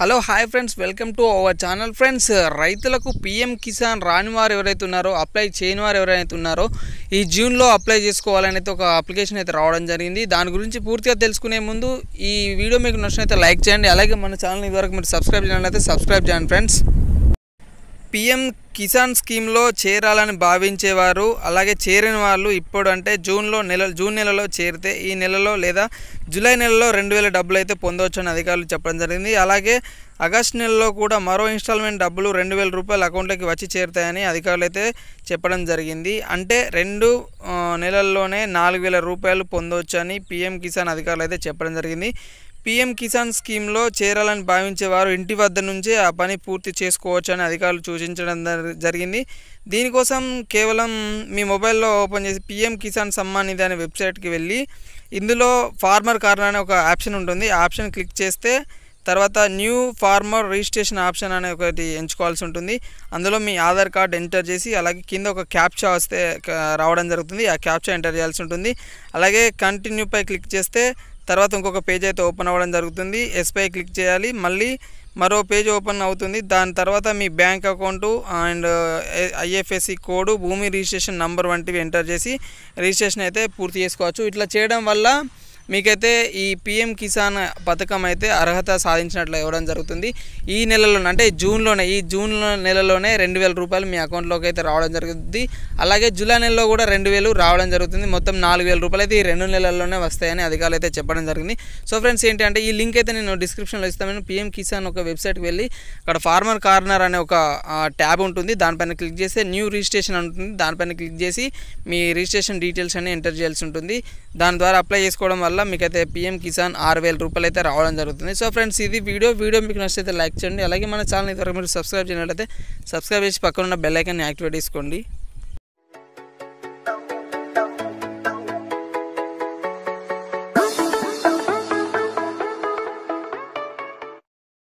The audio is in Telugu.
hello hi friends welcome to our channel friends రైతులకు పీఎం కిసాన్ రాని వారు ఎవరైతే ఉన్నారో అప్లై చేయని వారు ఎవరైతే ఉన్నారో ఈ జూన్లో అప్లై చేసుకోవాలని ఒక అప్లికేషన్ అయితే రావడం జరిగింది దాని గురించి పూర్తిగా తెలుసుకునే ముందు ఈ వీడియో మీకు నచ్చినైతే లైక్ చేయండి అలాగే మన ఛానల్ ఇదివరకు మీరు సబ్స్క్రైబ్ చేయాలంటే సబ్స్క్రైబ్ చేయండి ఫ్రెండ్స్ పిఎం కిసాన్ స్కీమ్లో చేరాలని భావించేవారు అలాగే చేరిన వాళ్ళు ఇప్పుడు అంటే జూన్లో నెల జూన్ నెలలో చేరితే ఈ నెలలో లేదా జూలై నెలలో రెండు వేల డబ్బులు అయితే పొందవచ్చు అని అధికారులు చెప్పడం జరిగింది అలాగే ఆగస్ట్ నెలలో కూడా మరో ఇన్స్టాల్మెంట్ డబ్బులు రెండు వేల రూపాయలు అకౌంట్లోకి వచ్చి చేరుతాయని అధికారులు అయితే చెప్పడం జరిగింది అంటే రెండు నెలల్లోనే నాలుగు వేల రూపాయలు పొందవచ్చు అని పీఎం కిసాన్ అధికారులు అయితే చెప్పడం జరిగింది పీఎం కిసాన్ స్కీమ్లో చేరాలని భావించే వారు ఇంటి వద్ద నుంచే ఆ పని పూర్తి చేసుకోవచ్చని అధికారులు సూచించడం జరిగింది దీనికోసం కేవలం మీ మొబైల్లో ఓపెన్ చేసి పీఎం కిసాన్ సమ్మాన్ ఇది అనే వెబ్సైట్కి వెళ్ళి ఇందులో ఫార్మర్ కార్నర్ అనే ఒక ఆప్షన్ ఉంటుంది ఆప్షన్ క్లిక్ చేస్తే తర్వాత న్యూ ఫార్మర్ రిజిస్ట్రేషన్ ఆప్షన్ అనే ఒకటి ఎంచుకోవాల్సి ఉంటుంది అందులో మీ ఆధార్ కార్డ్ ఎంటర్ చేసి అలాగే కింద ఒక క్యాప్చా వస్తే రావడం జరుగుతుంది ఆ క్యాప్చా ఎంటర్ చేయాల్సి ఉంటుంది అలాగే కంటిన్యూపై క్లిక్ చేస్తే తర్వాత ఇంకొక పేజ్ అయితే ఓపెన్ అవ్వడం జరుగుతుంది ఎస్పై క్లిక్ చేయాలి మళ్ళీ మరో పేజ్ ఓపెన్ అవుతుంది దాని తర్వాత మీ bank account and IFSC code భూమి రిజిస్ట్రేషన్ నంబర్ వంటివి ఎంటర్ చేసి రిజిస్ట్రేషన్ అయితే పూర్తి చేసుకోవచ్చు ఇట్లా చేయడం వల్ల మీకైతే ఈ పిఎం కిసాన్ పథకం అయితే అర్హత సాధించినట్లు ఇవ్వడం జరుగుతుంది ఈ నెలలోనే అంటే జూన్లోనే ఈ జూన్ నెలలోనే రెండు వేల రూపాయలు మీ అకౌంట్లోకి అయితే రావడం జరుగుతుంది అలాగే జూలై నెలలో కూడా రెండు వేలు రావడం జరుగుతుంది మొత్తం నాలుగు వేల రూపాయలు అయితే ఈ రెండు నెలల్లోనే వస్తాయని అధికారులు అయితే చెప్పడం జరిగింది సో ఫ్రెండ్స్ ఏంటంటే ఈ లింక్ అయితే నేను డిస్క్రిప్షన్లో ఇస్తాను పిఎం కిసాన్ ఒక వెబ్సైట్కి వెళ్ళి అక్కడ ఫార్మర్ కార్నర్ అనే ఒక ట్యాబ్ ఉంటుంది దానిపైన క్లిక్ చేస్తే న్యూ రిజిస్ట్రేషన్ ఉంటుంది దానిపైన క్లిక్ చేసి మీ రిజిస్ట్రేషన్ డీటెయిల్స్ అన్ని ఎంటర్ చేయాల్సి ఉంటుంది దాని ద్వారా అప్లై చేసుకోవడం వల్ల వల్ల మీకైతే పీఎం కిసాన్ ఆరు వేల రూపాయలు అయితే రావడం జరుగుతుంది సో ఫ్రెండ్స్ ఇది వీడియో వీడియో మీకు నచ్చితే లైక్ చేయండి అలాగే మన ఛానల్ ఇదివరకు మీరు సబ్స్క్రైబ్ చేయనట్లయితే సబ్స్క్రైబ్ చేసి పక్కన ఉన్న బెల్ ఐకాన్ని యాక్టివేట్ చేసుకోండి